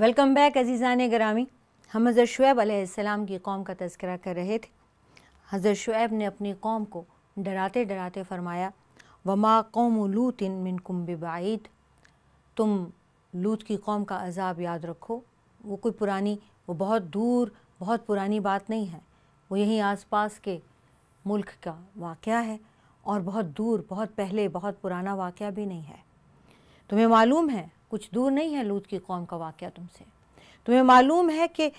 Welcome back अजीज़ान ग्रामी हम हज़र शुएब आसमाम की कौम का तस्करा कर रहे थे हज़र शुएब ने अपनी कौम को डराते डराते फरमाया वमा कौम लूत इन मिन कुम बाईद तुम लूत की कौम का अजाब याद रखो वो कोई पुरानी वो बहुत दूर बहुत पुरानी बात नहीं है वो यहीं आसपास के मुल्क का वाक़ है और बहुत दूर बहुत पहले बहुत पुराना वाक़ भी नहीं है तुम्हें मालूम है कुछ दूर नहीं है लूत की कौम का वाक़ तुमसे तुम्हें मालूम है कि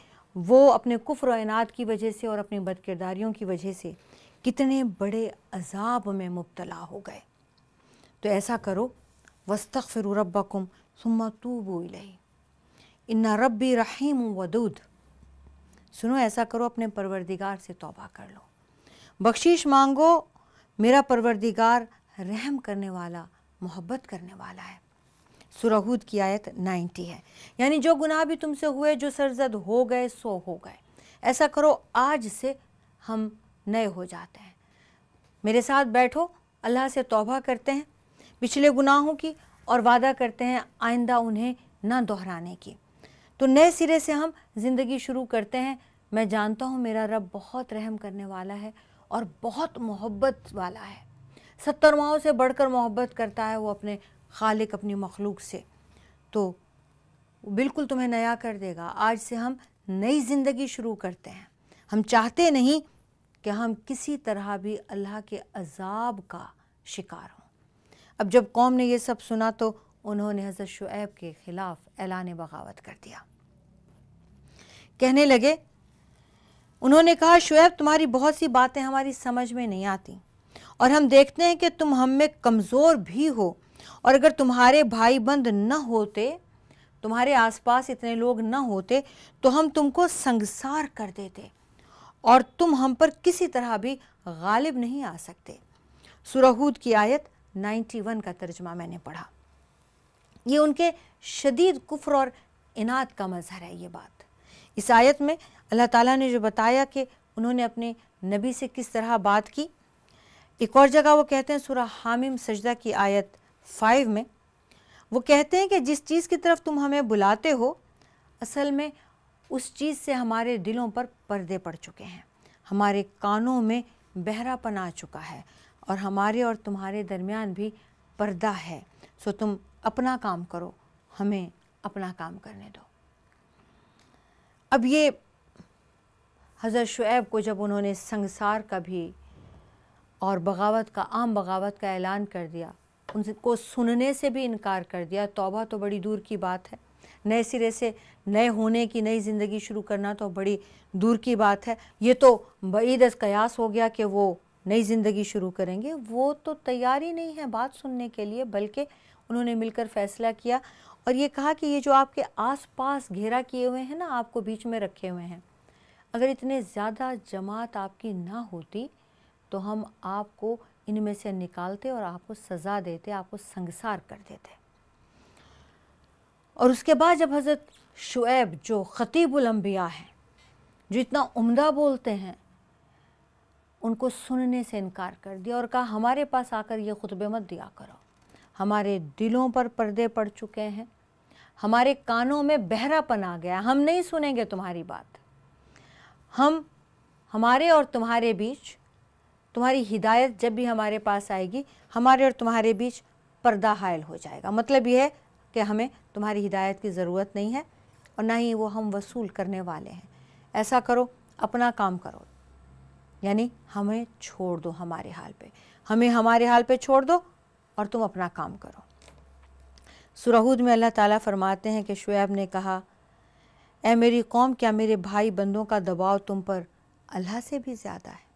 वो अपने कुफ्र वनात की वजह से और अपनी बदकिरदारियों की वजह से कितने बड़े अजाब में मुबतला हो गए तो ऐसा करो वस्त फिर रबकुम सुम्मा तूबू इन्ना रबी रहीम वदूद सुनो ऐसा करो अपने परवरदिगार से तौबा कर लो बख्शीश मांगो मेरा परवरदिगार रहम करने वाला मोहब्बत करने वाला है सुरहूद की आयत 90 है यानी जो गुनाह भी तुमसे हुए जो सरजद हो गए सो हो गए ऐसा करो आज से हम नए हो जाते हैं मेरे साथ बैठो अल्लाह से तोबा करते हैं पिछले गुनाहों की और वादा करते हैं आइंदा उन्हें ना दोहराने की तो नए सिरे से हम ज़िंदगी शुरू करते हैं मैं जानता हूँ मेरा रब बहुत रहम करने वाला है और बहुत मोहब्बत वाला है सत्तर माओ से बढ़कर मोहब्बत करता है वो अपने खालिक अपनी मखलूक से तो बिल्कुल तुम्हें नया कर देगा आज से हम नई ज़िंदगी शुरू करते हैं हम चाहते नहीं कि हम किसी तरह भी अल्लाह के अजाब का शिकार हों अब जब कौम ने यह सब सुना तो उन्होंने हज़रत शुएब के ख़िलाफ़ ऐलान बगावत कर दिया कहने लगे उन्होंने कहा शुएब तुम्हारी बहुत सी बातें हमारी समझ में नहीं आती और हम देखते हैं कि तुम हम में कमज़ोर भी हो और अगर तुम्हारे भाई बंद न होते तुम्हारे आसपास इतने लोग न होते तो हम तुमको संसार कर देते और तुम हम पर किसी तरह भी गालिब नहीं आ सकते सुरहूद की आयत 91 का तर्जमा मैंने पढ़ा ये उनके शदीद कुफर और इनात का मजहर है ये बात इस आयत में अल्लाह ताला ने जो बताया कि उन्होंने अपने नबी से किस तरह बात की एक और जगह वो कहते हैं सुरह हामिम सजदा की आयत फाइव में वो कहते हैं कि जिस चीज़ की तरफ तुम हमें बुलाते हो असल में उस चीज़ से हमारे दिलों पर पर्दे पड़ चुके हैं हमारे कानों में बहरापन आ चुका है और हमारे और तुम्हारे दरमियान भी पर्दा है सो तुम अपना काम करो हमें अपना काम करने दो अब ये हज़रत शुएब को जब उन्होंने संसार का भी और बगावत का आम बगावत का ऐलान कर दिया उनको सुनने से भी इनकार कर दिया तौबा तो बड़ी दूर की बात है नए सिरे से नए होने की नई ज़िंदगी शुरू करना तो बड़ी दूर की बात है ये तो बईद कयास हो गया कि वो नई ज़िंदगी शुरू करेंगे वो तो तैयारी नहीं है बात सुनने के लिए बल्कि उन्होंने मिलकर फ़ैसला किया और ये कहा कि ये जो आपके आस पास घेरा किए हुए हैं ना आपको बीच में रखे हुए हैं अगर इतने ज़्यादा जमात आपकी ना होती तो हम आपको इनमें से निकालते और आपको सज़ा देते आपको संगसार कर देते और उसके बाद जब हज़रत शुएब जो ख़तीबुल अम्बिया हैं जो इतना उम्दा बोलते हैं उनको सुनने से इनकार कर दिया और कहा हमारे पास आकर ये खुतबे मत दिया करो हमारे दिलों पर पर्दे पड़ चुके हैं हमारे कानों में बहरापन आ गया हम नहीं सुनेंगे तुम्हारी बात हम हमारे और तुम्हारे बीच तुम्हारी हिदायत जब भी हमारे पास आएगी हमारे और तुम्हारे बीच पर्दा हायल हो जाएगा मतलब यह है कि हमें तुम्हारी हिदायत की ज़रूरत नहीं है और ना ही वो हम वसूल करने वाले हैं ऐसा करो अपना काम करो यानी हमें छोड़ दो हमारे हाल पे हमें हमारे हाल पे छोड़ दो और तुम अपना काम करो सुरहूद में अल्लाह ताला फरमाते हैं कि शुएब ने कहा ए मेरी कौम क्या मेरे भाई बंदों का दबाव तुम पर अल्लाह से भी ज़्यादा है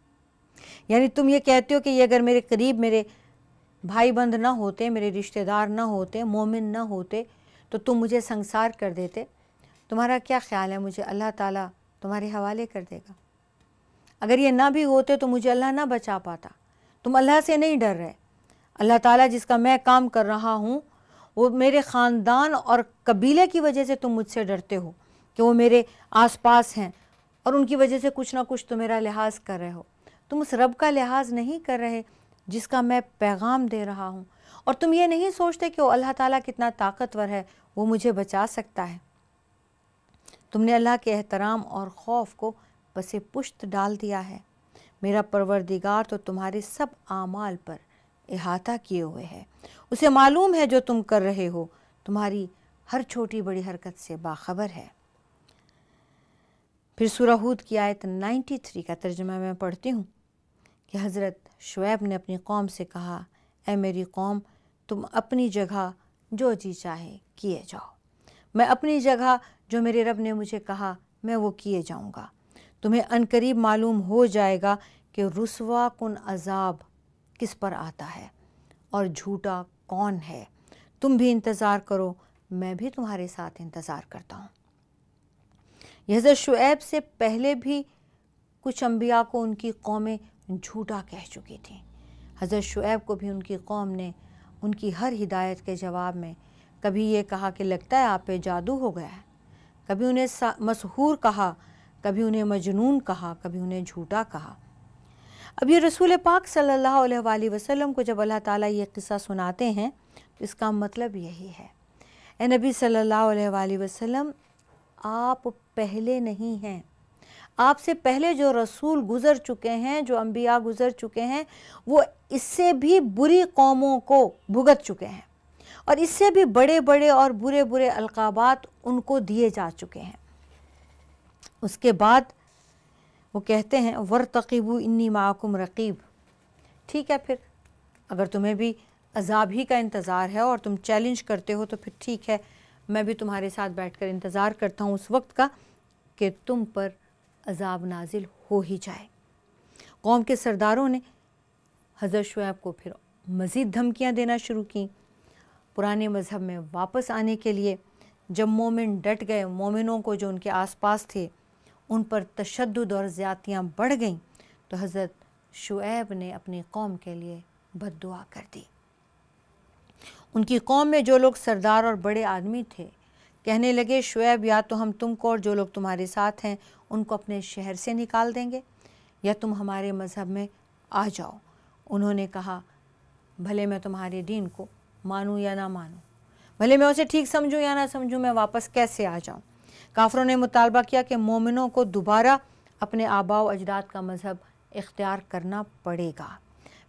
यानी तुम ये कहते हो कि ये अगर मेरे करीब मेरे भाई बंद ना होते मेरे रिश्तेदार ना होते मोमिन ना होते तो तुम मुझे संसार कर देते तुम्हारा क्या ख्याल है मुझे अल्लाह ताला तुम्हारे हवाले कर देगा अगर ये ना भी होते तो मुझे अल्लाह ना बचा पाता तुम अल्लाह से नहीं डर रहे अल्लाह ताला जिसका मैं काम कर रहा हूँ वो मेरे ख़ानदान और कबीले की वजह से तुम मुझसे डरते हो कि वो मेरे आसपास हैं और उनकी वजह से कुछ ना कुछ तो मेरा लिहाज कर रहे हो तुम उस रब का लिहाज नहीं कर रहे जिसका मैं पैगाम दे रहा हूँ और तुम ये नहीं सोचते कि वो अल्लाह ताला कितना ताकतवर है वो मुझे बचा सकता है तुमने अल्लाह के एहतराम और खौफ को बसे पुश्त डाल दिया है मेरा परवरदिगार तो तुम्हारे सब आमाल पर अहाता किए हुए है उसे मालूम है जो तुम कर रहे हो तुम्हारी हर छोटी बड़ी हरकत से बाखबर है फिर सूरहूद की आयत 93 का तर्जमा मैं पढ़ती हूँ कि हज़रत शुैब ने अपनी कौम से कहा ए मेरी कौम तुम अपनी जगह जो जी चाहे किए जाओ मैं अपनी जगह जो मेरे रब ने मुझे कहा मैं वो किए जाऊँगा तुम्हें अनकरीब मालूम हो जाएगा कि रसवा कन अजाब किस पर आता है और झूठा कौन है तुम भी इंतज़ार करो मैं भी तुम्हारे साथ इंतज़ार करता हूँ हज़रत शुएब से पहले भी कुछ अम्बिया को उनकी कौमें झूठा कह चुकी थी हज़रत शुएब को भी उनकी कौम ने उनकी हर हिदायत के जवाब में कभी ये कहा कि लगता है आप पे जादू हो गया है कभी उन्हें मशहूर कहा कभी उन्हें मजनून कहा कभी उन्हें झूठा कहा अब ये रसूल पाक सल्लल्लाहु अलैहि वसल्लम को जब अल्लाह ताला ये किस्सा सुनाते हैं तो इसका मतलब यही है ए नबी सल्लल्लाहु अलैहि वसल्लम आप पहले नहीं हैं आपसे पहले जो रसूल गुज़र चुके हैं जो अम्बिया गुज़र चुके हैं वो इससे भी बुरी कौमों को भुगत चुके हैं और इससे भी बड़े बड़े और बुरे बुरे अलकाबात उनको दिए जा चुके हैं उसके बाद वो कहते हैं वर तकीबू इन्नी माकुम रकीब ठीक है फिर अगर तुम्हें भी अजाब ही का इंतज़ार है और तुम चैलेंज करते हो तो फिर ठीक है मैं भी तुम्हारे साथ बैठकर इंतज़ार करता हूँ उस वक्त का कि तुम पर अजाब नाजिल हो ही जाए कौम के सरदारों ने हज़रत शुएब को फिर मज़ीद धमकियाँ देना शुरू की पुराने मज़हब में वापस आने के लिए जब मोमिन डट गए मोमिनों को जो उनके आसपास थे उन पर तशद और ज़्यादियाँ बढ़ गईं तो हज़रत शुएब ने अपनी कौम के लिए बद कर दी उनकी कौम में जो लोग सरदार और बड़े आदमी थे कहने लगे शुएब या तो हम तुमको और जो लोग तुम्हारे साथ हैं उनको अपने शहर से निकाल देंगे या तुम हमारे मज़हब में आ जाओ उन्होंने कहा भले मैं तुम्हारे दीन को मानूँ या ना मानूँ भले मैं उसे ठीक समझूँ या ना समझूँ मैं वापस कैसे आ जाऊँ काफरों ने मुतालबा किया कि मोमिनों को दोबारा अपने आबाव अजदाद का मज़हब इख्तियार करना पड़ेगा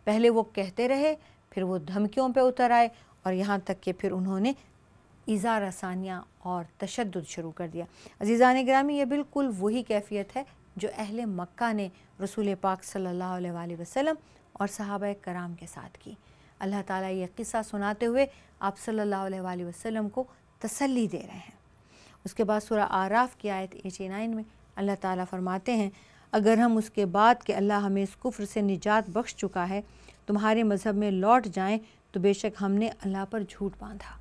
पहले वो कहते रहे फिर वो धमकियों पर उतर आए और यहाँ तक कि फिर उन्होंने ईज़ा रसानियाँ और तशद शुरू कर दिया अजीज़ा ने ग्रामी यह बिल्कुल वही कैफियत है जो अहल मक्का ने रसूल पाक सल्ला वसलम और सहाब कराम के साथ की अल्लाह ताला ये किस्सा सुनाते हुए आप सल्ला वसम को तसल्ली दे रहे हैं उसके बाद सूर्य आराफ़ की आयत एटी नाइन में अल्लाह ताला फरमाते हैं अगर हम उसके बाद के अल्लाह हमें इस कुफ्र से निजात बख्श चुका है तुम्हारे मज़हब में लौट जाएँ तो बेशक हमने अल्लाह पर झूठ बांधा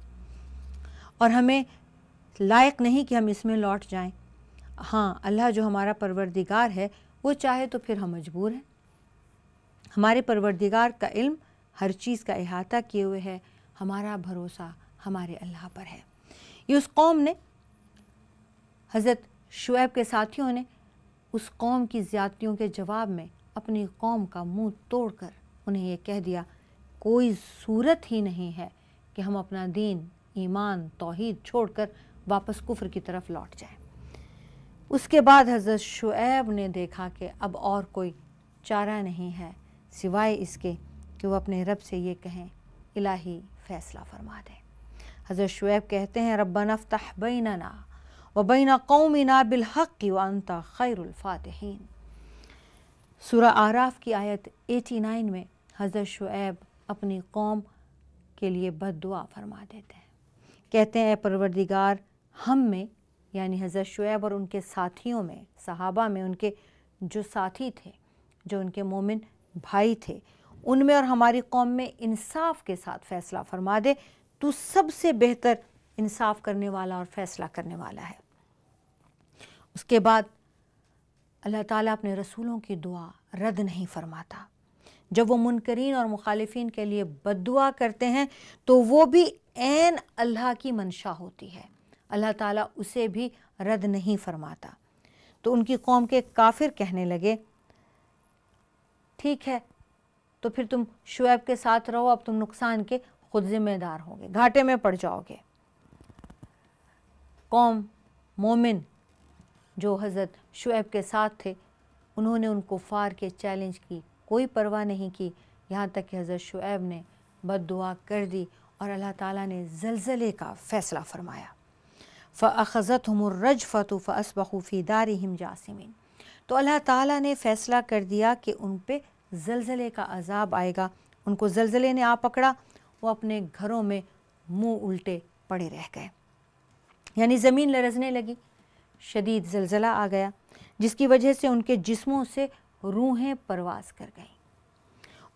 और हमें लायक नहीं कि हम इसमें लौट जाएं। हाँ अल्लाह जो हमारा परवरदिगार है वो चाहे तो फिर हम मजबूर हैं हमारे परवरदिगार का इल्म हर चीज़ का अहाता किए हुए है हमारा भरोसा हमारे अल्लाह पर है ये उस कौम ने हज़रत शुएब के साथियों ने उस कौम की ज़्यादतियों के जवाब में अपनी कौम का मुंह तोड़कर उन्हें यह कह दिया कोई सूरत ही नहीं है कि हम अपना दीन ईमान तोहद छोड़कर वापस कुफर की तरफ लौट जाए उसके बाद हज़रत शुएब ने देखा कि अब और कोई चारा नहीं है सिवाय इसके कि वो अपने रब से ये कहें इलाही फ़ैसला फरमा दें हज़रत शुएब कहते हैं रब्बा नफ्तः ना व बैन ना बिलहक़ वनता ख़ैरफातहन सुर आराफ़ की आयत 89 में हज़रत शुएब अपनी कौम के लिए बद दुआ फरमा देते हैं कहते हैं परवरदिगार हम में यानी हज़रत शुएब और उनके साथियों में सहाबा में उनके जो साथी थे जो उनके मोमिन भाई थे उनमें और हमारी कौम में इंसाफ के साथ फ़ैसला फरमा दे तो सबसे बेहतर इंसाफ करने वाला और फ़ैसला करने वाला है उसके बाद अल्लाह ताला अपने रसूलों की दुआ रद्द नहीं फरमाता जब वो मुनकरीन और मुखालफी के लिए बदुआ करते हैं तो वो भी एन अल्लाह की मंशा होती है अल्लाह ताला उसे भी रद्द नहीं फरमाता तो उनकी कौम के काफिर कहने लगे ठीक है तो फिर तुम शुएब के साथ रहो अब तुम नुकसान के खुद ज़िम्मेदार होगे घाटे में पड़ जाओगे कौम मोमिन जो हज़रत शुएब के साथ थे उन्होंने उन कुफ़ार के चैलेंज की कोई परवाह नहीं की यहाँ तक कि हज़रत शुएब ने बद कर दी और अल्लाह ताला ने जलजले का फ़ैसला फरमाया फ़ज़त हमरज फ़तु फ़सबूफ़ी दार हम जासमिन तो अल्लाह ताला ने फ़ैसला कर दिया कि उन पर जलजले का अजाब आएगा उनको जलजले ने आ पकड़ा वो अपने घरों में मुंह उल्टे पड़े रह गए यानी ज़मीन लरजने लगी शदीद जलजला आ गया जिसकी वजह से उनके जिस्मों से रूहें परवास कर गईं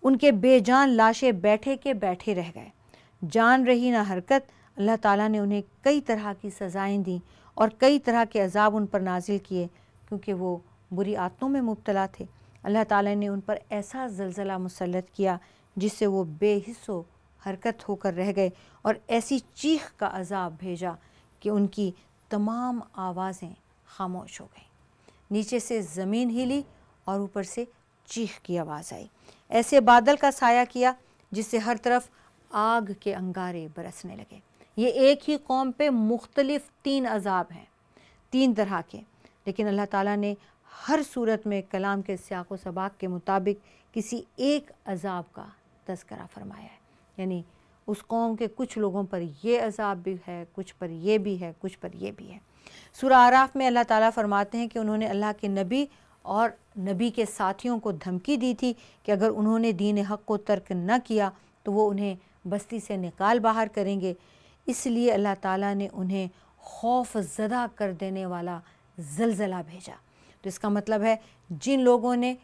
उनके बेजान लाशें बैठे के बैठे रह गए जान रही ना हरकत अल्लाह ताला ने उन्हें कई तरह की सज़ाएं दी और कई तरह के अजाब उन पर नाजिल किए क्योंकि वो बुरी आदतों में मुबतला थे अल्लाह ताला ने उन पर ऐसा जलजला मुसलत किया जिससे वो बेहिस्सो हरकत होकर रह गए और ऐसी चीख का अजाब भेजा कि उनकी तमाम आवाज़ें खामोश हो गई नीचे से ज़मीन हिली और ऊपर से चीख की आवाज़ आई ऐसे बादल का साया किया जिससे हर तरफ आग के अंगारे बरसने लगे ये एक ही कौम पर मुख्तलिफ तीन अजाब हैं तीन तरह के लेकिन अल्लाह ताला ने हर सूरत में कलाम के सियाक सबाक के मुताबिक किसी एक अजाब का तस्करा फरमाया है यानी उस कौम के कुछ लोगों पर यह अजाब भी है कुछ पर यह भी है कुछ पर यह भी है सुर आराफ में अल्लाह ताला फरमाते हैं कि उन्होंने अल्लाह के नबी और नबी के साथियों को धमकी दी थी कि अगर उन्होंने दीन हक़ को तर्क न किया तो वो उन्हें बस्ती से निकाल बाहर करेंगे इसलिए अल्लाह ताला ने उन्हें खौफ ज़दा कर देने वाला जलज़ला भेजा तो इसका मतलब है जिन लोगों ने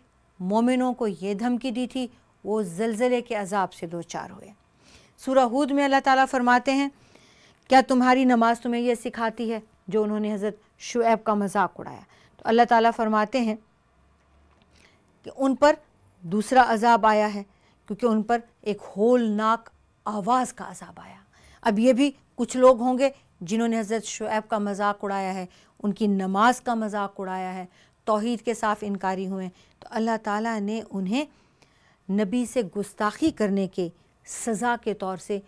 मोमिनों को ये धमकी दी थी वो जलज़ले के अजाब से दो चार हुए सूराहूद में अल्लाह ताला फरमाते हैं क्या तुम्हारी नमाज तुम्हें यह सिखाती है जो उन्होंने हज़रत शुएब का मजाक उड़ाया तो अल्लाह ताला फरमाते हैं कि उन पर दूसरा अजाब आया है क्योंकि उन पर एक होलनाक आवाज़ का अजाब आया अब ये भी कुछ लोग होंगे जिन्होंने हज़रत शुएब का मजाक उड़ाया है उनकी नमाज का मजाक उड़ाया है तोहद के साफ इनकारी हुए तो अल्लाह ताला ने उन्हें नबी से गुस्ताखी करने के सज़ा के तौर से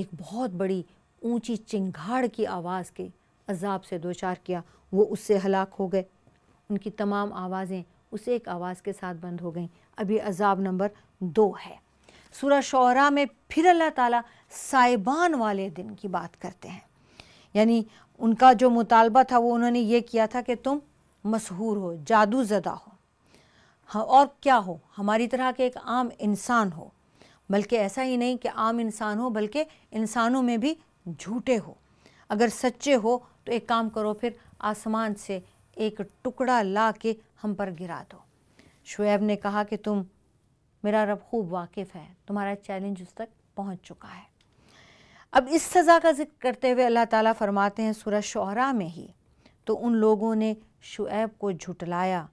एक बहुत बड़ी ऊंची चिंगाड़ की आवाज़ के अजाब से दोचार किया वो उससे हलाक हो गए उनकी तमाम आवाज़ें उसे एक आवाज़ के साथ बंद हो गई अभी अजाब नंबर दो है सूरह शहरा में फिर अल्लाह ताला साइबान वाले दिन की बात करते हैं यानी उनका जो मुतालबा था वो उन्होंने ये किया था कि तुम मशहूर हो जादू ज़दा हो हाँ, और क्या हो हमारी तरह के एक आम इंसान हो बल्कि ऐसा ही नहीं कि आम इंसान हो बल्कि इंसानों में भी झूठे हो अगर सच्चे हो तो एक काम करो फिर आसमान से एक टुकड़ा ला के हम पर गिरा दो शुएब ने कहा कि तुम मेरा रब खूब वाकिफ़ है तुम्हारा चैलेंज उस तक पहुंच चुका है अब इस सज़ा का जिक्र करते हुए अल्लाह ताला फरमाते हैं सूरह शहरा में ही तो उन लोगों ने शुएब को झुटलाया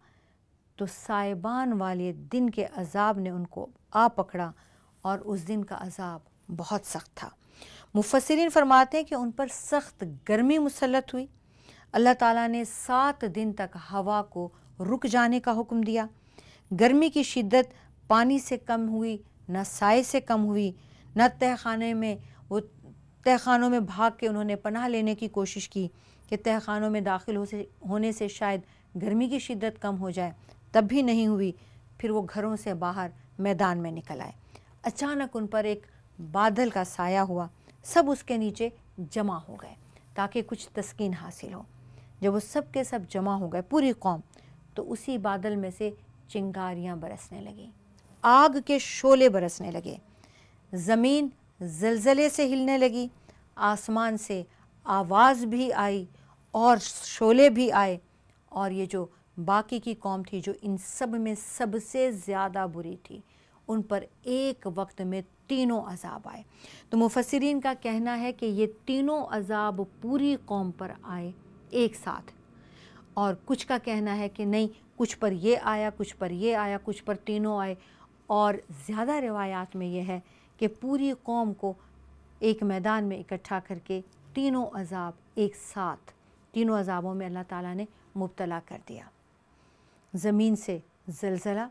तो साइबान वाले दिन के अजाब ने उनको आ पकड़ा और उस दिन का अजाब बहुत सख्त था मुफसरिन फरमाते हैं कि उन पर सख्त गर्मी मुसलत हुई अल्लाह ताला ने सात दिन तक हवा को रुक जाने का हुक्म दिया गर्मी की शिद्दत पानी से कम हुई न साय से कम हुई न तहखाने में वो तहखानों में भाग के उन्होंने पनाह लेने की कोशिश की कि तहखानों में दाखिल हो से होने से शायद गर्मी की शिद्दत कम हो जाए तब भी नहीं हुई फिर वो घरों से बाहर मैदान में निकल आए अचानक उन पर एक बादल का साया हुआ सब उसके नीचे जमा हो गए ताकि कुछ तस्किन हासिल हो जब वो सब के सब जमा हो गए पूरी कौम तो उसी बादल में से चिंगारियाँ बरसने लगीं आग के शोले बरसने लगे ज़मीन जलजले से हिलने लगी आसमान से आवाज़ भी आई और शोले भी आए और ये जो बाकी की कौम थी जो इन सब में सबसे ज़्यादा बुरी थी उन पर एक वक्त में तीनों अजाब आए तो मुफसरीन का कहना है कि ये तीनों अजाब पूरी कौम पर आए एक साथ और कुछ का कहना है कि नहीं कुछ पर ये आया कुछ पर ये आया कुछ पर तीनों आए और ज़्यादा रिवायात में यह है कि पूरी कौम को एक मैदान में इकट्ठा करके तीनों अजाब एक साथ तीनों अजाबों में अल्लाह ताला ने मुबतला कर दिया ज़मीन से जलज़ला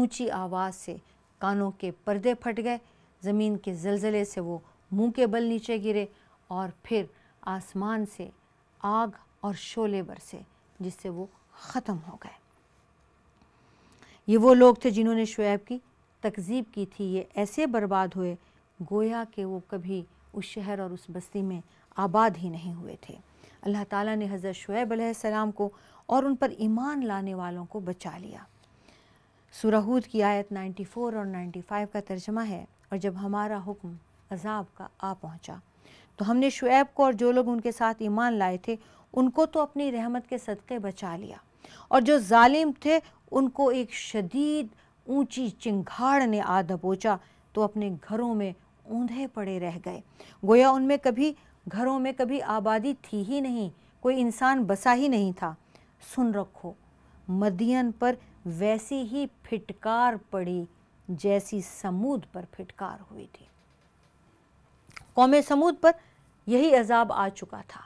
ऊंची आवाज़ से कानों के पर्दे फट गए ज़मीन के जलज़ले से वो मुंह के बल नीचे गिरे और फिर आसमान से आग और शोले बरसे जिससे वो ख़त्म हो गए ये वो लोग थे जिन्होंने शुएब की तकजीब की थी ये ऐसे बर्बाद हुए गोया कि वो कभी उस शहर और उस बस्ती में आबाद ही नहीं हुए थे अल्लाह ताला ने हज़रत शुएब अलैहिस्सलाम को और उन पर ईमान लाने वालों को बचा लिया सूरहूद की आयत 94 और 95 का तर्जमा है और जब हमारा हुक्म अजाब का आ पहुँचा तो हमने शुएब को और जो लोग उनके साथ ईमान लाए थे उनको तो अपनी रहमत के सदक़े बचा लिया और जो ालिम थे उनको एक शदीद ऊंची चिंगाड़ ने आ दबोचा तो अपने घरों में ऊंधे पड़े रह गए गोया उनमें कभी घरों में कभी आबादी थी ही नहीं कोई इंसान बसा ही नहीं था सुन रखो मदियन पर वैसी ही फिटकार पड़ी जैसी समूद पर फिटकार हुई थी कौम समूद पर यही अजाब आ चुका था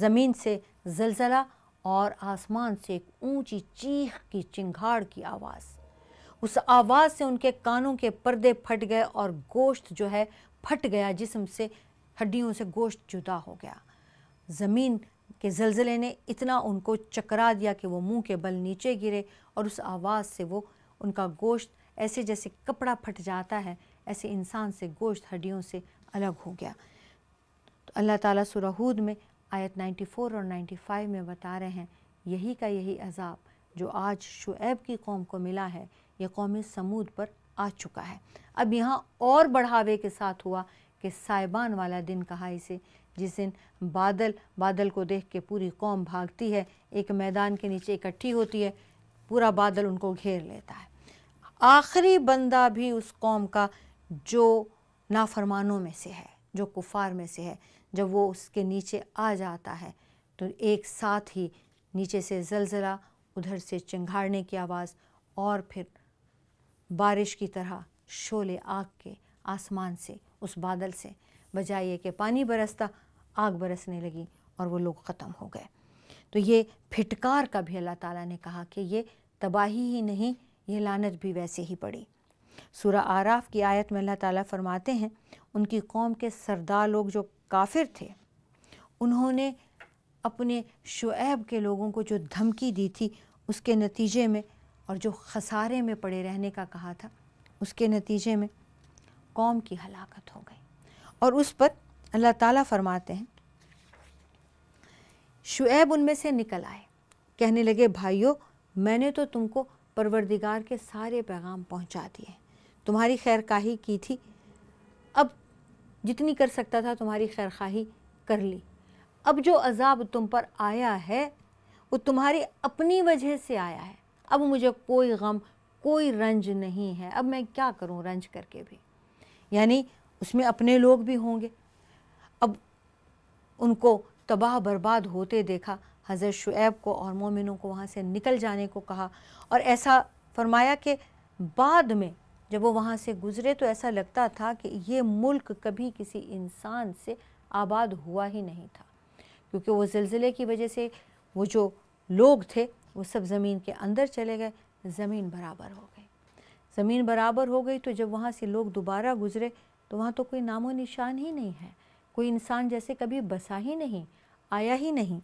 ज़मीन से जलजला और आसमान से एक ऊंची चीख की चिंगाड़ की आवाज़ उस आवाज़ से उनके कानों के पर्दे फट गए और गोश्त जो है फट गया जिसम से हड्डियों से गोश्त जुदा हो गया ज़मीन के जलजले ने इतना उनको चकरा दिया कि वो मुंह के बल नीचे गिरे और उस आवाज़ से वो उनका गोश्त ऐसे जैसे कपड़ा फट जाता है ऐसे इंसान से गोश्त हड्डियों से अलग हो गया तो अल्लाह ताला सुरहूद में आयत 94 और 95 में बता रहे हैं यही का यही अजाब जो आज शुएब की कौम को मिला है यह कौम समूद पर आ चुका है अब यहाँ और बढ़ावे के साथ हुआ कि साइबान वाला दिन कहा इसे जिस दिन बादल बादल को देख के पूरी कौम भागती है एक मैदान के नीचे इकट्ठी होती है पूरा बादल उनको घेर लेता है आखिरी बंदा भी उस कौम का जो नाफरमानों में से है जो कुफार में से है जब वो उसके नीचे आ जाता है तो एक साथ ही नीचे से जलजला उधर से चिंगाड़ने की आवाज़ और फिर बारिश की तरह शोले आग के आसमान से उस बादल से ये कि पानी बरसता आग बरसने लगी और वो लोग ख़त्म हो गए तो ये फिटकार का भी अल्लाह ताला ने कहा कि ये तबाही ही नहीं ये लानत भी वैसे ही पड़ी सूर आराफ की आयत में अल्लाह ताला फरमाते हैं उनकी कौम के सरदार लोग जो काफिर थे उन्होंने अपने शुएब के लोगों को जो धमकी दी थी उसके नतीजे में और जो खसारे में पड़े रहने का कहा था उसके नतीजे में कौम की हलाकत हो गई और उस पर अल्लाह ताला फरमाते हैं शुएब उनमें से निकल आए कहने लगे भाइयों मैंने तो तुमको परवरदिगार के सारे पैगाम पहुंचा दिए तुम्हारी खैर काही की थी अब जितनी कर सकता था तुम्हारी खैर खाही कर ली अब जो अजाब तुम पर आया है वो तुम्हारी अपनी वजह से आया है अब मुझे कोई गम कोई रंज नहीं है अब मैं क्या करूं रंज करके भी यानी उसमें अपने लोग भी होंगे अब उनको तबाह बर्बाद होते देखा हज़रत शुएब को और मोमिनों को वहाँ से निकल जाने को कहा और ऐसा फरमाया कि बाद में जब वो वहाँ से गुज़रे तो ऐसा लगता था कि ये मुल्क कभी किसी इंसान से आबाद हुआ ही नहीं था क्योंकि वो ज़िलज़िले की वजह से वो जो लोग थे वो सब ज़मीन के अंदर चले गए ज़मीन बराबर हो गई ज़मीन बराबर हो गई तो जब वहाँ से लोग दोबारा गुज़रे तो वहाँ तो कोई नामो निशान ही नहीं है कोई इंसान जैसे कभी बसा ही नहीं आया ही नहीं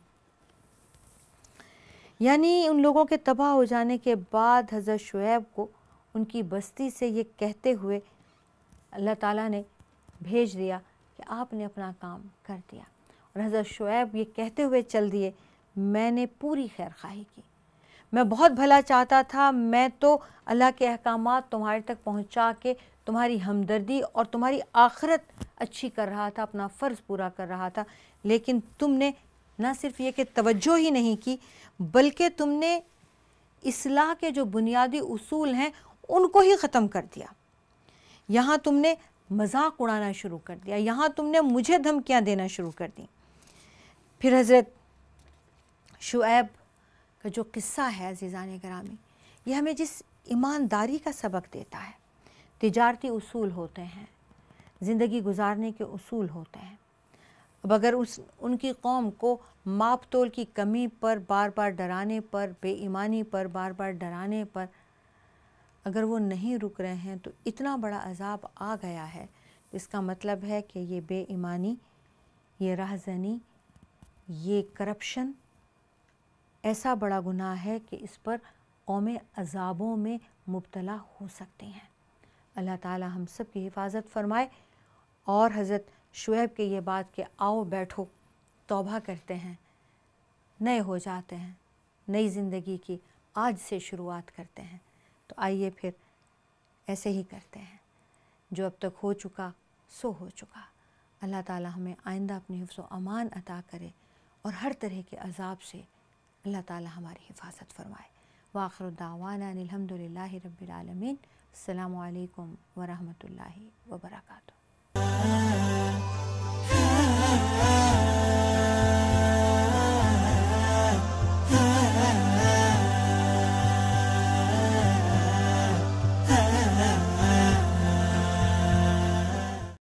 यानी उन लोगों के तबाह हो जाने के बाद हज़रत शुएब को उनकी बस्ती से ये कहते हुए अल्लाह ताला ने भेज दिया कि आपने अपना काम कर दिया और हज़रत शुएब ये कहते हुए चल दिए मैंने पूरी खैर खाही की मैं बहुत भला चाहता था मैं तो अल्लाह के अहकाम तुम्हारे तक पहुँचा के तुम्हारी हमदर्दी और तुम्हारी आखरत अच्छी कर रहा था अपना फ़र्ज़ पूरा कर रहा था लेकिन तुमने ना सिर्फ ये कि तवज्जो ही नहीं की बल्कि तुमने इसलाह के जो बुनियादी उसूल हैं उनको ही ख़त्म कर दिया यहाँ तुमने मजाक उड़ाना शुरू कर दिया यहाँ तुमने मुझे धमकियाँ देना शुरू कर दी फिर हज़रत शुएब का जो किस्सा है जीज़ान ग्रामी ये हमें जिस ईमानदारी का सबक देता है तजारती असूल होते हैं ज़िंदगी गुजारने के असूल होते हैं अब अगर उस उनकी कौम को माप तोल की कमी पर बार बार डराने पर बेईमानी पर बार बार डराने पर अगर वो नहीं रुक रहे हैं तो इतना बड़ा अजाब आ गया है इसका मतलब है कि ये बेईमानी ये राहजनी ये करप्शन ऐसा बड़ा गुनाह है कि इस पर कौम अजाबों में मुबतला हो सकते हैं अल्लाह ताला हम सब की हिफाजत फरमाए और हज़रत शुएब के ये बात कि आओ बैठो तौबा करते हैं नए हो जाते हैं नई ज़िंदगी की आज से शुरुआत करते हैं तो आइए फिर ऐसे ही करते हैं जो अब तक हो चुका सो हो चुका अल्लाह ताला हमें आइंदा अपने हिफ्स अमान अता करे और हर तरह के अजाब से अल्लाह ताला हमारी हिफाजत फरमाए वाखर दावाना अलहमदिल्ला रबालमीन अल्लाम वरहमल वर्का